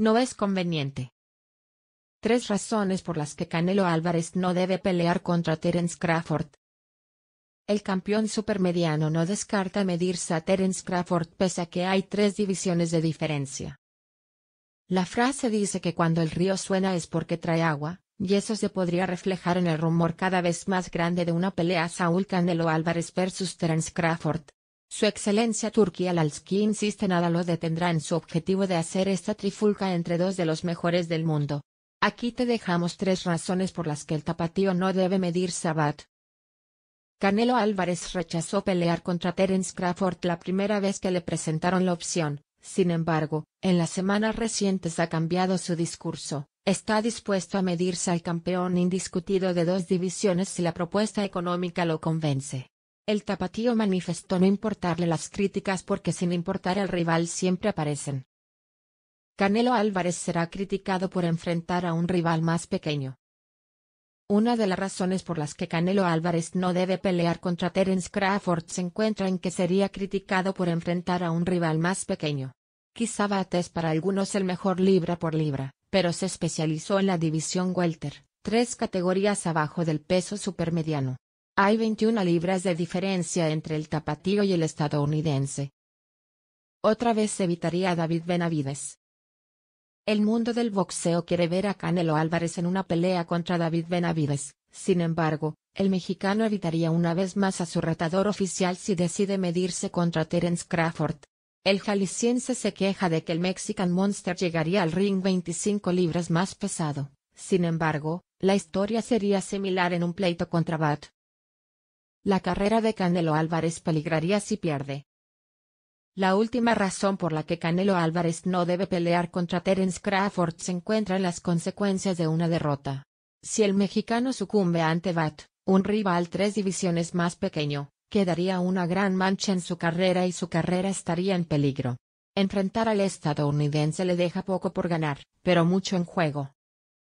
no es conveniente. Tres razones por las que Canelo Álvarez no debe pelear contra Terence Crawford. El campeón supermediano no descarta medirse a Terence Crawford pese a que hay tres divisiones de diferencia. La frase dice que cuando el río suena es porque trae agua, y eso se podría reflejar en el rumor cada vez más grande de una pelea Saúl Canelo Álvarez versus Terence Crawford. Su excelencia Turquía Lalski insiste nada lo detendrá en su objetivo de hacer esta trifulca entre dos de los mejores del mundo. Aquí te dejamos tres razones por las que el tapatío no debe medir Sabat. Canelo Álvarez rechazó pelear contra Terence Crawford la primera vez que le presentaron la opción, sin embargo, en las semanas recientes ha cambiado su discurso, está dispuesto a medirse al campeón indiscutido de dos divisiones si la propuesta económica lo convence. El tapatío manifestó no importarle las críticas porque sin importar al rival siempre aparecen. Canelo Álvarez será criticado por enfrentar a un rival más pequeño. Una de las razones por las que Canelo Álvarez no debe pelear contra Terence Crawford se encuentra en que sería criticado por enfrentar a un rival más pequeño. Quizá Bates para algunos el mejor libra por libra, pero se especializó en la división welter, tres categorías abajo del peso supermediano. Hay 21 libras de diferencia entre el tapatío y el estadounidense. Otra vez evitaría a David Benavides. El mundo del boxeo quiere ver a Canelo Álvarez en una pelea contra David Benavides, sin embargo, el mexicano evitaría una vez más a su retador oficial si decide medirse contra Terence Crawford. El jalisciense se queja de que el Mexican Monster llegaría al ring 25 libras más pesado. Sin embargo, la historia sería similar en un pleito contra Bat, la carrera de Canelo Álvarez peligraría si pierde. La última razón por la que Canelo Álvarez no debe pelear contra Terence Crawford se encuentra en las consecuencias de una derrota. Si el mexicano sucumbe ante Bat, un rival tres divisiones más pequeño, quedaría una gran mancha en su carrera y su carrera estaría en peligro. Enfrentar al estadounidense le deja poco por ganar, pero mucho en juego.